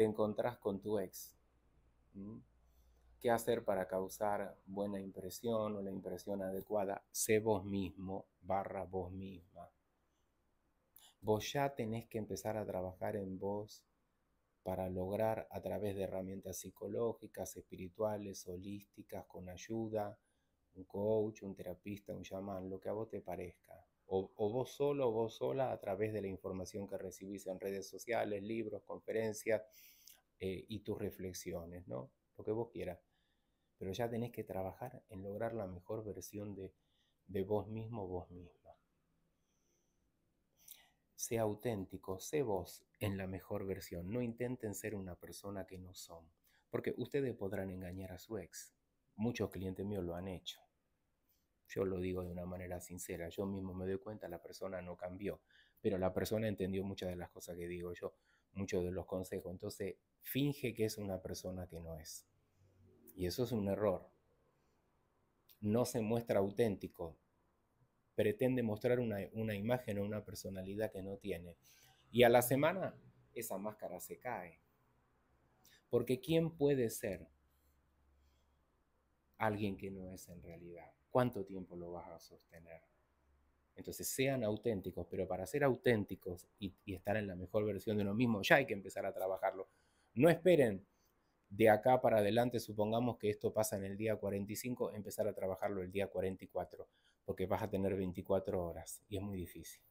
te encontrás con tu ex. ¿Qué hacer para causar buena impresión o la impresión adecuada? Sé vos mismo barra vos misma. Vos ya tenés que empezar a trabajar en vos para lograr a través de herramientas psicológicas, espirituales, holísticas, con ayuda, un coach, un terapista, un chamán, lo que a vos te parezca. O, o, vos solo vos sola a través de la información que recibís en redes sociales, libros, conferencias eh, y tus reflexiones, ¿no? Lo que vos quieras. Pero ya tenés que trabajar en lograr la mejor versión de, de vos mismo, vos misma. Sé auténtico, sé vos en la mejor versión. No intenten ser una persona que no son. Porque ustedes podrán engañar a su ex. Muchos clientes míos lo han hecho yo lo digo de una manera sincera, yo mismo me doy cuenta, la persona no cambió, pero la persona entendió muchas de las cosas que digo yo, muchos de los consejos, entonces finge que es una persona que no es. Y eso es un error. No se muestra auténtico, pretende mostrar una, una imagen o una personalidad que no tiene. Y a la semana esa máscara se cae. Porque ¿quién puede ser alguien que no es en realidad? ¿Cuánto tiempo lo vas a sostener? Entonces sean auténticos, pero para ser auténticos y, estar en la mejor versión de lo mismo, ya hay que empezar a trabajarlo. No esperen de acá para adelante, supongamos que esto pasa en el día 45, empezar a trabajarlo el día 44, porque vas a tener 24 horas y es muy difícil.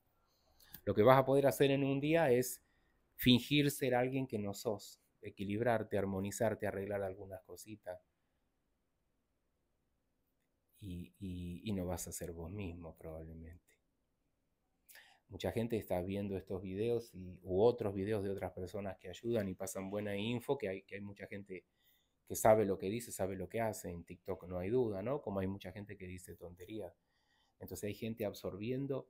Lo que vas a poder hacer en un día es fingir ser alguien que no sos, equilibrarte, armonizarte, arreglar algunas cositas, y, no vas a ser vos mismo probablemente. Mucha gente está viendo estos videos y, u otros videos de otras personas que ayudan y pasan buena info, que hay, mucha gente que sabe lo que dice, sabe lo que hace. En TikTok no hay duda, ¿no? Como hay mucha gente que dice tontería Entonces hay gente absorbiendo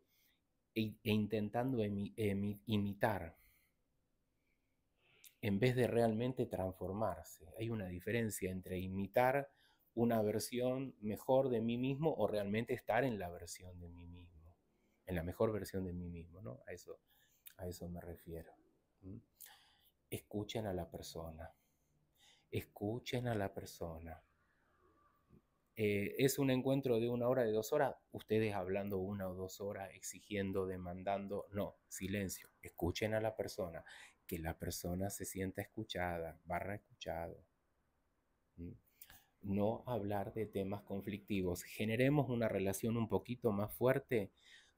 e, e intentando imitar en vez de realmente transformarse. Hay una diferencia entre imitar una versión mejor de mí mismo o realmente estar en la versión de mí mismo, en la mejor versión de mí mismo, ¿no? A eso, a eso me refiero. Escuchen a la persona, escuchen a la persona. Eh, es un encuentro de una hora, de dos horas, ustedes hablando una o dos horas, exigiendo, demandando, no, silencio, escuchen a la persona, que la persona se sienta escuchada, barra escuchado no hablar de temas conflictivos. Generemos una relación un poquito más fuerte,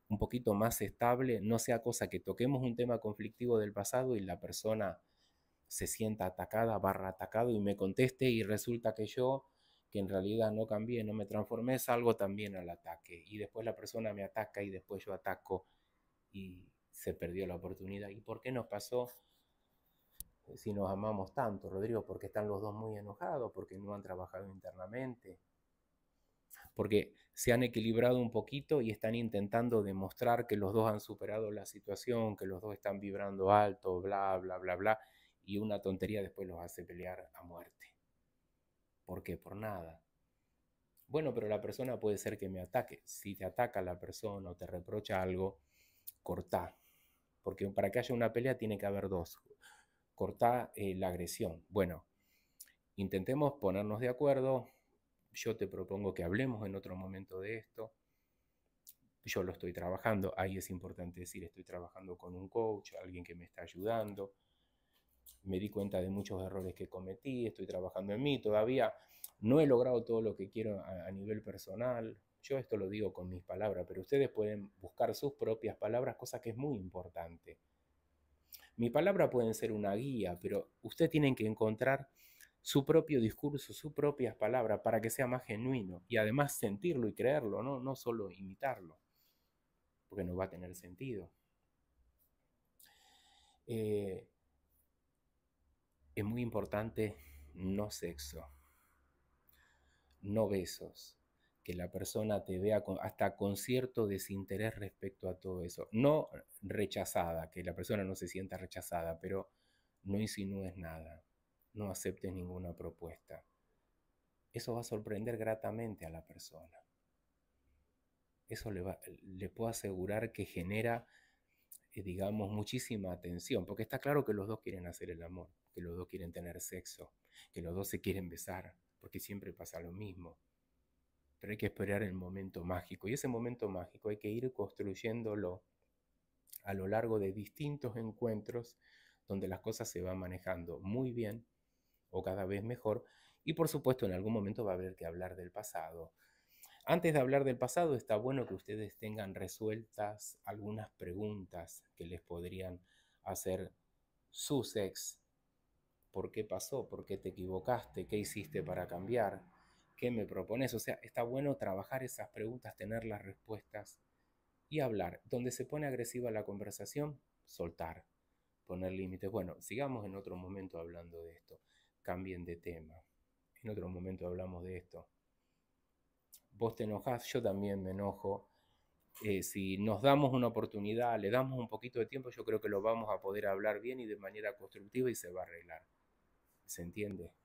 un poquito más estable, no sea cosa que toquemos un tema conflictivo del pasado y la persona se sienta atacada, barra atacado y me conteste y resulta que yo, que en realidad no cambié, no me transformé, salgo también al ataque y después la persona me ataca y después yo ataco y se perdió la oportunidad. ¿Y por qué nos pasó? Eh, si nos amamos tanto, Rodrigo, porque están los dos muy enojados, porque no han trabajado internamente, porque se han equilibrado un poquito y están intentando demostrar que los dos han superado la situación, que los dos están vibrando alto, bla, bla, bla, bla, y una tontería después los hace pelear a muerte. ¿Por qué? Por nada. Bueno, pero la persona puede ser que me ataque. Si te ataca la persona o te reprocha algo, cortá. Porque para que haya una pelea tiene que haber dos cortar eh, la agresión. Bueno, intentemos ponernos de acuerdo. Yo te propongo que hablemos en otro momento de esto. Yo lo estoy trabajando. Ahí es importante decir, estoy trabajando con un coach, alguien que me está ayudando. Me di cuenta de muchos errores que cometí, estoy trabajando en mí. Todavía no he logrado todo lo que quiero a nivel personal. Yo esto lo digo con mis palabras, pero ustedes pueden buscar sus propias palabras, cosa que es muy importante. Mi palabra puede ser una guía, pero usted tienen que encontrar su propio discurso, sus propias palabras para que sea más genuino y además sentirlo y creerlo, no, no solo imitarlo, porque no va a tener sentido. Eh, es muy importante no sexo, no besos, que la persona te vea hasta con cierto desinterés respecto a todo eso. No rechazada, que la persona no se sienta rechazada, pero no insinúes nada, no aceptes ninguna propuesta. Eso va a sorprender gratamente a la persona. Eso le, le puedo asegurar que genera, eh, digamos, muchísima atención, porque está claro que los dos quieren hacer el amor, que los dos quieren tener sexo, que los dos se quieren besar, porque siempre pasa lo mismo pero hay que esperar el momento mágico. Y ese momento mágico hay que ir construyéndolo a lo largo de distintos encuentros donde las cosas se van manejando muy bien o cada vez mejor. Y por supuesto, en algún momento va a haber que hablar del pasado. Antes de hablar del pasado, está bueno que ustedes tengan resueltas algunas preguntas que les podrían hacer sus ex. ¿Por qué pasó? ¿Por qué te equivocaste? ¿Qué hiciste para cambiar? ¿Qué me propones? O sea, está bueno trabajar esas preguntas, tener las respuestas y hablar. Donde se pone agresiva la conversación, soltar, poner límites. Bueno, sigamos en otro momento hablando de esto. Cambien de tema. En otro momento hablamos de esto. Vos te enojás, yo también me enojo. Eh, si nos damos una oportunidad, le damos un poquito de tiempo, yo creo que lo vamos a poder hablar bien y de manera constructiva y se va a arreglar. ¿Se entiende?